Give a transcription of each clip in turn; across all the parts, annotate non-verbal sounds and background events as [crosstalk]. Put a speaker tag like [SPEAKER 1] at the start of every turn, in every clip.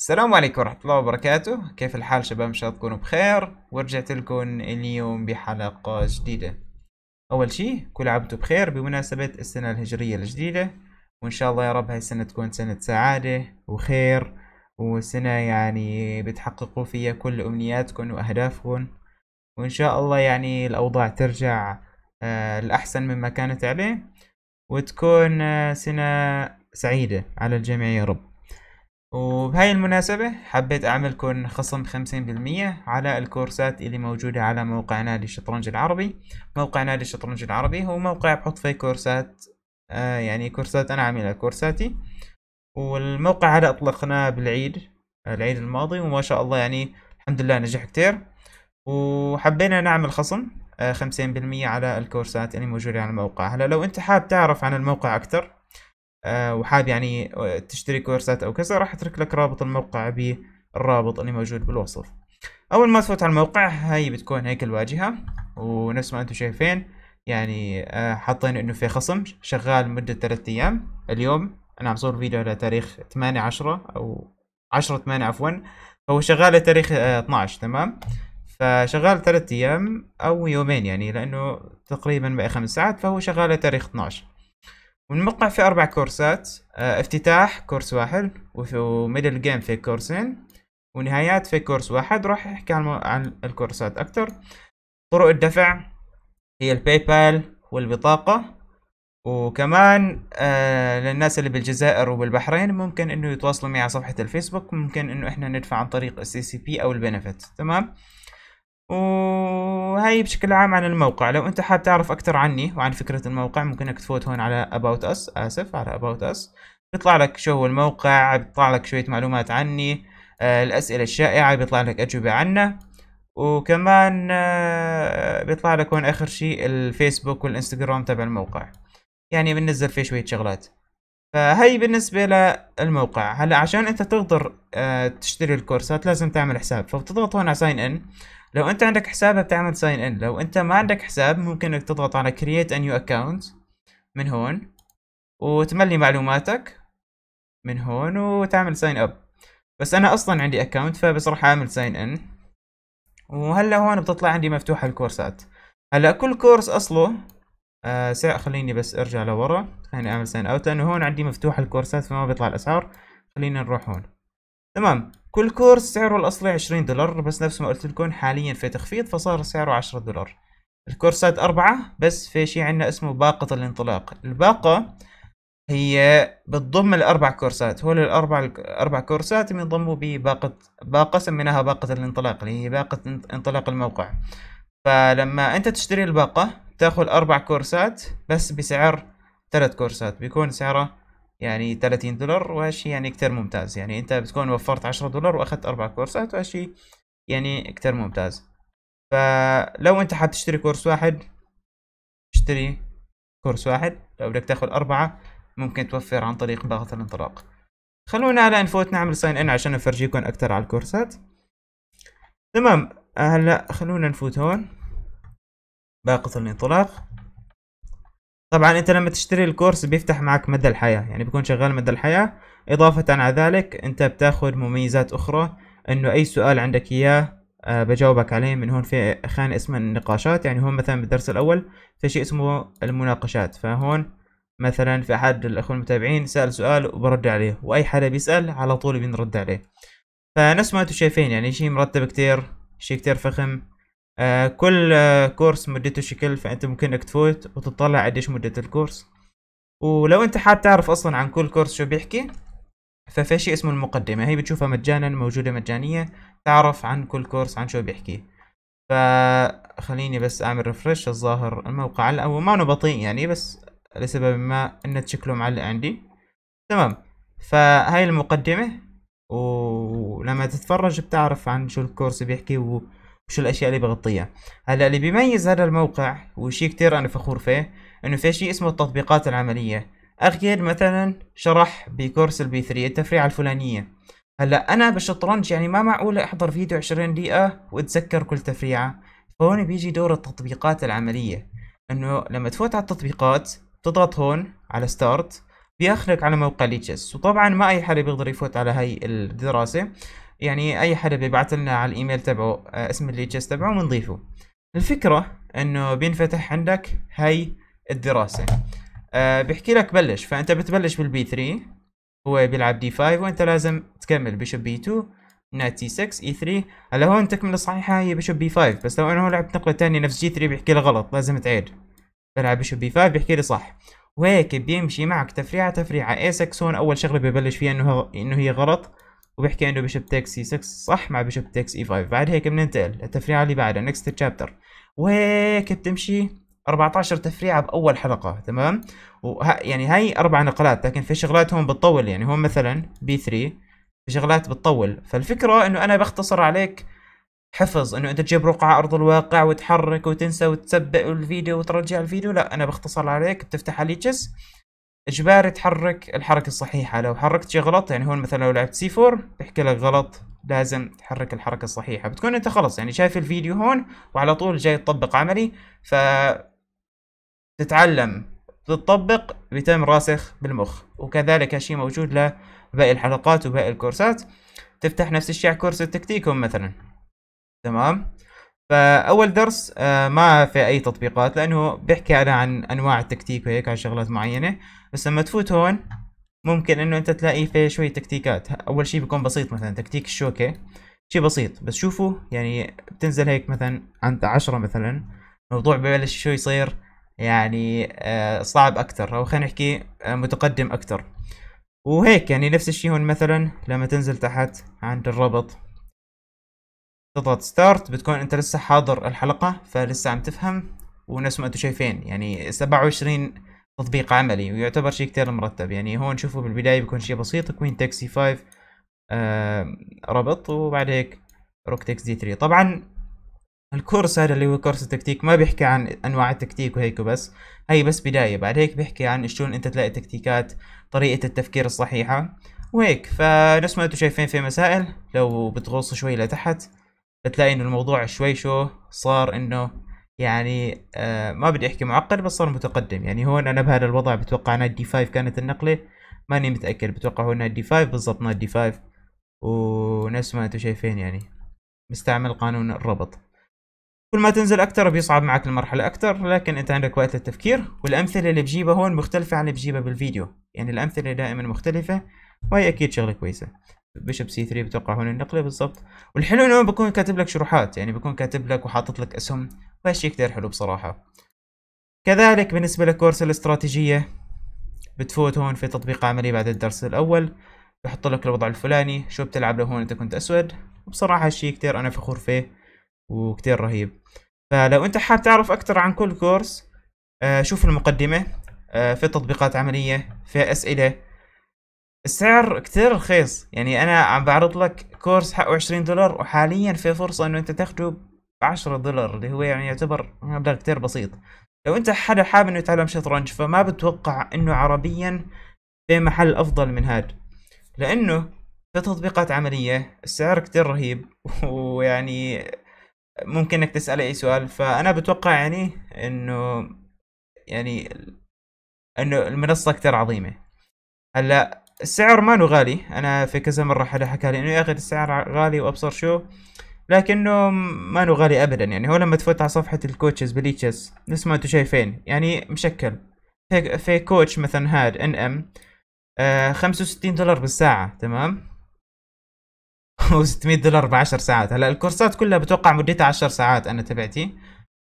[SPEAKER 1] السلام عليكم ورحمة الله وبركاته كيف الحال شباب إن شاء الله تكونوا بخير ورجعت لكم اليوم بحلقة جديدة أول شي كل عبتوا بخير بمناسبة السنة الهجرية الجديدة وإن شاء الله يا رب هاي السنة تكون سنة سعادة وخير وسنة يعني بتحققوا فيها كل أمنياتكم وأهدافكم وإن شاء الله يعني الأوضاع ترجع آه، الأحسن مما كانت عليه وتكون آه، سنة سعيدة على الجميع يا رب وبهاي المناسبة حبيت أعملكن خصم خمسين بالمية على الكورسات اللي موجودة على موقع نادي الشطرنج العربي موقع نادي الشطرنج العربي هو موقع بحط فيه كورسات آه يعني كورسات أنا عاملها كورساتي والموقع هذا أطلقناه بالعيد العيد الماضي وما شاء الله يعني الحمد لله نجح كتير وحبينا نعمل خصم آه، خمسين بالمية على الكورسات اللي موجودة على الموقع هلا لو انت حاب تعرف عن الموقع اكتر آه، وحاب يعني آه، تشتري كورسات او كذا راح اترك لك رابط الموقع بالرابط اللي موجود بالوصف اول ما تفوت على الموقع هاي بتكون هيك الواجهه ونفس ما انتم شايفين يعني آه، حاطين انه في خصم شغال مده 3 ايام اليوم انا عم صور فيديو على تاريخ 8 10 او 10 8 عفوا هو شغال لتاريخ 12 تمام فشغال 3 ايام او يومين يعني لانه تقريبا باقي 5 ساعات فهو شغال لتاريخ 12 والموقع في أربع كورسات آه، افتتاح كورس واحد وميدل جيم في كورسين ونهايات في كورس واحد راح أحكي عن, عن الكورسات أكتر طرق الدفع هي الباي بال والبطاقة وكمان آه للناس اللي بالجزائر وبالبحرين ممكن انه يتواصلوا معي على صفحة الفيسبوك ممكن انه احنا ندفع عن طريق السي سي بي او البنفت تمام وهي بشكل عام عن الموقع لو انت حاب تعرف اكثر عني وعن فكرة الموقع ممكن انك تفوت هون على about us اسف على about us بيطلع لك شو هو الموقع بيطلع لك شوية معلومات عني آه، الاسئلة الشائعة بيطلع لك اجوبة عنه وكمان آه، بيطلع لك هون اخر شيء الفيسبوك والانستغرام تبع الموقع يعني بننزل فيه شوية شغلات فهي بالنسبة للموقع هلا عشان انت تقدر آه، تشتري الكورسات لازم تعمل حساب فبتضغط هون على ساين ان لو انت عندك حساب بتعمل ساين ان لو انت ما عندك حساب ممكن انك تضغط على كرييت a new اكونت من هون وتملي معلوماتك من هون وتعمل ساين اب بس انا اصلا عندي اكونت فبس راح اعمل ساين ان وهلا هون بتطلع عندي مفتوحه الكورسات هلا كل كورس اصله آه سعر خليني بس ارجع لورا خليني اعمل ساين اوت لانه هون عندي مفتوحه الكورسات فما بيطلع الاسعار خلينا نروح هون تمام كل كورس سعره الأصلي 20 دولار بس نفس ما قلت لكم حاليا في تخفيض فصار سعره 10 دولار الكورسات أربعة بس في شي عندنا اسمه باقة الانطلاق الباقة هي بتضم الأربع كورسات هو الأربع أربع كورسات بينضموا بباقة باقة سميناها باقة الانطلاق اللي هي باقة انطلاق الموقع فلما أنت تشتري الباقة تاخذ أربع كورسات بس بسعر ثلاث كورسات بيكون سعره يعني 30 دولار وهالشي يعني كتير ممتاز يعني انت بتكون وفرت 10 دولار واخذت اربع كورسات وهالشي يعني كتير ممتاز فلو انت حاب تشتري كورس واحد اشتري كورس واحد لو بدك تاخذ اربعة ممكن توفر عن طريق باغة الانطلاق خلونا هلا نفوت نعمل ساين ان عشان افرجيكم اكثر على الكورسات تمام هلا خلونا نفوت هون باقة الانطلاق طبعا انت لما تشتري الكورس بيفتح معك مدى الحياة يعني بيكون شغال مدى الحياة اضافة على ذلك انت بتاخذ مميزات اخرى انه اي سؤال عندك اياه أه بجاوبك عليه من هون في خانة اسمها النقاشات يعني هون مثلا بالدرس الاول في شيء اسمه المناقشات فهون مثلا في احد الاخوة المتابعين سأل سؤال وبرد عليه واي حدا بيسأل على طول بنرد عليه فنفس ما انتم شايفين يعني شيء مرتب كتير شيء كتير فخم آه كل آه كورس مدته شكل فانت ممكن انك تفوت وتطلع قديش مدة الكورس ولو انت حاب تعرف اصلا عن كل كورس شو بيحكي ففي شيء اسمه المقدمة هي بتشوفها مجانا موجودة مجانية تعرف عن كل كورس عن شو بيحكي فخليني بس اعمل ريفرش الظاهر الموقع الاول ما انه بطيء يعني بس لسبب ما النت شكله معلق عندي تمام فهاي المقدمة ولما تتفرج بتعرف عن شو الكورس بيحكي و... وشو الاشياء اللي بغطيها هلا اللي بيميز هذا الموقع وشي كتير انا فخور فيه انه في شيء اسمه التطبيقات العمليه اغير مثلا شرح بكورس البي 3 التفريعه الفلانيه هلا انا بالشطرنج يعني ما معقول احضر فيديو 20 دقيقه واتذكر كل تفريعه فهون بيجي دور التطبيقات العمليه انه لما تفوت على التطبيقات تضغط هون على ستارت بياخذك على موقع ليتشس وطبعا ما اي حدا بيقدر يفوت على هاي الدراسة يعني اي حدا بيبعث لنا على الايميل تبعه آه، اسم اللي الليتشس تبعه بنضيفه الفكرة انه بينفتح عندك هاي الدراسة أه بحكي لك بلش فانت بتبلش بالبي 3 هو بيلعب دي 5 وانت لازم تكمل بشب بي 2 نايت تي 6 اي 3 هلا هون تكمل الصحيحة هي بشب بي 5 بس لو انا هون لعبت نقلة ثانيه نفس جي 3 بيحكي لي غلط لازم تعيد بلعب بشب بي 5 بيحكي لي صح وهيك بيمشي معك تفريعة تفريعة اي 6 هون اول شغلة ببلش فيها انه انه هي غلط وبيحكي انه بيشب تكس سي 6 صح مع بيشب تكس اي 5 بعد هيك بننتقل للتفريعه اللي بعدها نكست تشابتر وهيك بتمشي 14 تفريعه باول حلقه تمام وه... يعني هاي اربع نقلات لكن في شغلات هون بتطول يعني هون مثلا بي 3 في شغلات بتطول فالفكره انه انا بختصر عليك حفظ انه انت تجيب رقعة ارض الواقع وتحرك وتنسى وتسبق الفيديو وترجع الفيديو لا انا بختصر عليك بتفتح اليتشس اجباري تحرك الحركة الصحيحة لو حركت شي غلط يعني هون مثلا لو لعبت سي 4 بيحكي لك غلط لازم تحرك الحركة الصحيحة بتكون انت خلص يعني شايف الفيديو هون وعلى طول جاي تطبق عملي ف تتعلم تطبق بيتم راسخ بالمخ وكذلك هالشي موجود لباقي الحلقات وباقي الكورسات تفتح نفس الشيء على كورس التكتيكوم مثلا تمام فاول درس آه، ما في اي تطبيقات لانه بيحكي انا عن انواع التكتيك وهيك عن شغلات معينه بس لما تفوت هون ممكن انه انت تلاقي فيه شوية تكتيكات اول شي بيكون بسيط مثلا تكتيك الشوكة شي بسيط بس شوفوا يعني بتنزل هيك مثلا عند عشرة مثلا الموضوع ببلش شوي يصير يعني آه، صعب اكتر او خلينا نحكي آه، متقدم اكتر وهيك يعني نفس الشي هون مثلا لما تنزل تحت عند الربط تضغط ستارت بتكون انت لسه حاضر الحلقة فلسه عم تفهم ونفس ما انتم شايفين يعني سبعة وعشرين تطبيق عملي ويعتبر شيء كتير مرتب يعني هون شوفوا بالبداية بيكون شيء بسيط كوين تاكسي 5 آه ربط وبعد هيك روك تكس دي 3 طبعا الكورس هذا اللي هو كورس التكتيك ما بيحكي عن انواع التكتيك وهيك بس هي بس بداية بعد هيك بيحكي عن شلون انت تلاقي تكتيكات طريقة التفكير الصحيحة وهيك فنفس ما انتم شايفين في مسائل لو بتغوصوا شوي لتحت بتلاقي انه الموضوع شوي شو صار انه يعني آه، ما بدي احكي معقد بس صار متقدم يعني هون انا بهذا الوضع بتوقع نايت دي 5 كانت النقله ماني متاكد بتوقع هو نايت دي 5 بالضبط نايت دي 5 ونفس ما انتم شايفين يعني مستعمل قانون الربط كل ما تنزل اكثر بيصعب معك المرحله اكثر لكن انت عندك وقت للتفكير والامثله اللي بجيبها هون مختلفه عن اللي بجيبها بالفيديو يعني الامثله دائما مختلفه وهي اكيد شغله كويسه بيشب سي 3 بتوقع هون النقله بالضبط والحلو انه بكون كاتب لك شروحات يعني بكون كاتب لك وحاطط لك اسهم فهالشيء كثير حلو بصراحه كذلك بالنسبه لكورس الاستراتيجيه بتفوت هون في تطبيق عملي بعد الدرس الاول بحط لك الوضع الفلاني شو بتلعب له هون انت كنت اسود وبصراحه هالشيء كثير انا فخور فيه وكثير رهيب فلو انت حاب تعرف اكثر عن كل كورس آه، شوف المقدمه آه، في تطبيقات عمليه في اسئله السعر كتير رخيص يعني انا عم بعرض لك كورس حقه 20 دولار وحاليا في فرصة انه انت تاخده ب 10 دولار اللي هو يعني يعتبر مبلغ كتير بسيط لو انت حدا حابب انه يتعلم شطرنج فما بتوقع انه عربيا في محل افضل من هاد لانه في تطبيقات عملية السعر كتير رهيب [laughs] ويعني ممكن انك تسأل اي سؤال فانا بتوقع يعني انه يعني انه المنصة كتير عظيمة هلا السعر ما غالي انا في كذا مره حدا حكى لي انه يا اخي السعر غالي وابصر شو لكنه ما غالي ابدا يعني هو لما تفوت على صفحه الكوتشز بليتشز نفس ما انتم شايفين يعني مشكل في كوتش مثلا هاد ان ام آه 65 دولار بالساعه تمام [laughs] و600 دولار ب 10 ساعات هلا الكورسات كلها بتوقع مدتها 10 ساعات انا تبعتي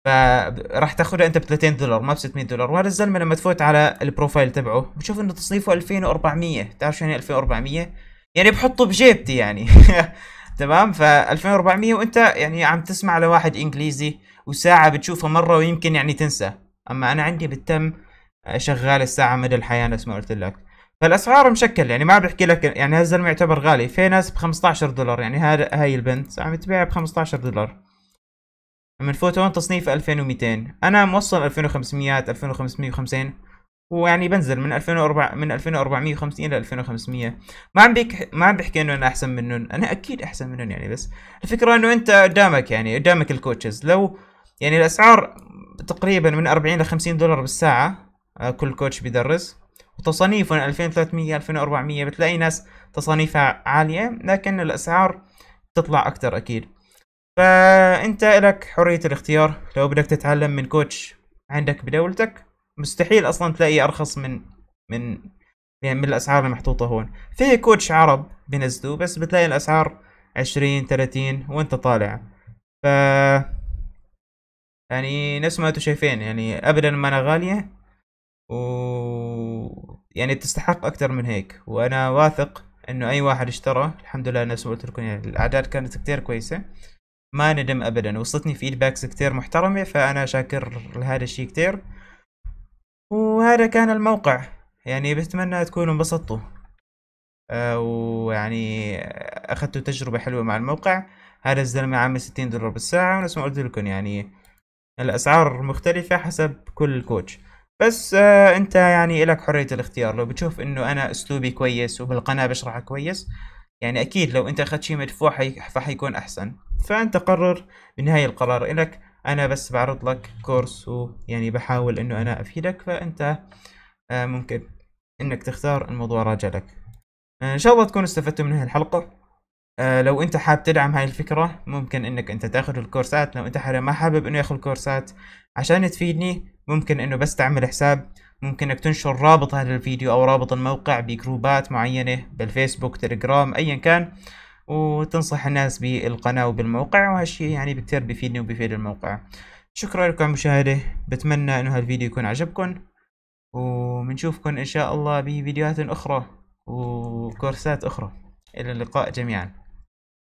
[SPEAKER 1] فراح تاخذها انت ب 30 دولار ما ب 600 دولار وهذا الزلمه لما تفوت على البروفايل تبعه بتشوف انه تصنيفه 2400 تعرف شو يعني 2400 يعني بحطه بجيبتي يعني [laughs] تمام ف 2400 وانت يعني عم تسمع لواحد انجليزي وساعه بتشوفها مره ويمكن يعني تنسى اما انا عندي بالتم آه، شغال الساعه مدى الحياه نفس ما قلت لك فالاسعار مشكل يعني ما عم بحكي لك يعني هذا الزلمه يعتبر غالي في ناس ب 15 دولار يعني هذا هاي البنت عم تبيعها ب 15 دولار من فوتون تصنيف 2200 انا موصل 2500 2550 ويعني بنزل من 2004 من 2450 ل 2500 ما عم بيك ما عم بحكي انه انا احسن منهم انا اكيد احسن منهم يعني بس الفكره انه انت قدامك يعني قدامك الكوتشز لو يعني الاسعار تقريبا من 40 ل 50 دولار بالساعه آه، كل كوتش بيدرس وتصانيفهم 2300 2400 بتلاقي ناس تصانيفها عاليه لكن الاسعار تطلع اكثر اكيد فانت لك حرية الاختيار لو بدك تتعلم من كوتش عندك بدولتك مستحيل اصلا تلاقي ارخص من من يعني من الاسعار المحطوطة هون في كوتش عرب بينزلوا بس بتلاقي الاسعار عشرين 30 وانت طالع ف يعني نفس ما انتم شايفين يعني ابدا ما انا غالية و يعني تستحق اكثر من هيك وانا واثق انه اي واحد اشترى الحمد لله نفس ما قلت لكم يعني الاعداد كانت كتير كويسة ما ندم ابدا وصلتني فيدباكس كتير محترمة فانا شاكر لهذا الشيء كتير وهذا كان الموقع يعني بتمنى تكونوا انبسطتوا أه ويعني اخذتوا تجربة حلوة مع الموقع هذا الزلمة عامل ستين دولار بالساعة ونفس ما قلت لكم يعني الاسعار مختلفة حسب كل كوتش بس آه انت يعني الك حرية الاختيار لو بتشوف انه انا اسلوبي كويس وبالقناة بشرحها كويس يعني أكيد لو أنت أخذت شيء مدفوع حي... فحيكون أحسن فأنت قرر بنهاية القرار إلك أنا بس بعرض لك كورس ويعني بحاول إنه أنا أفيدك فأنت آه، ممكن إنك تختار الموضوع راجع لك آه، إن شاء الله تكونوا استفدتوا من هذه الحلقة آه، لو انت حاب تدعم هاي الفكرة ممكن انك انت تاخذ الكورسات لو انت ما حابب انه ياخذ كورسات عشان تفيدني ممكن انه بس تعمل حساب ممكن انك تنشر رابط هذا الفيديو او رابط الموقع بجروبات معينة بالفيسبوك تليجرام ايا كان وتنصح الناس بالقناة وبالموقع وهالشي يعني بكتير بيفيدني وبيفيد الموقع شكرا لكم على المشاهدة بتمنى انه هالفيديو يكون عجبكم وبنشوفكم ان شاء الله بفيديوهات اخرى وكورسات اخرى الى اللقاء جميعا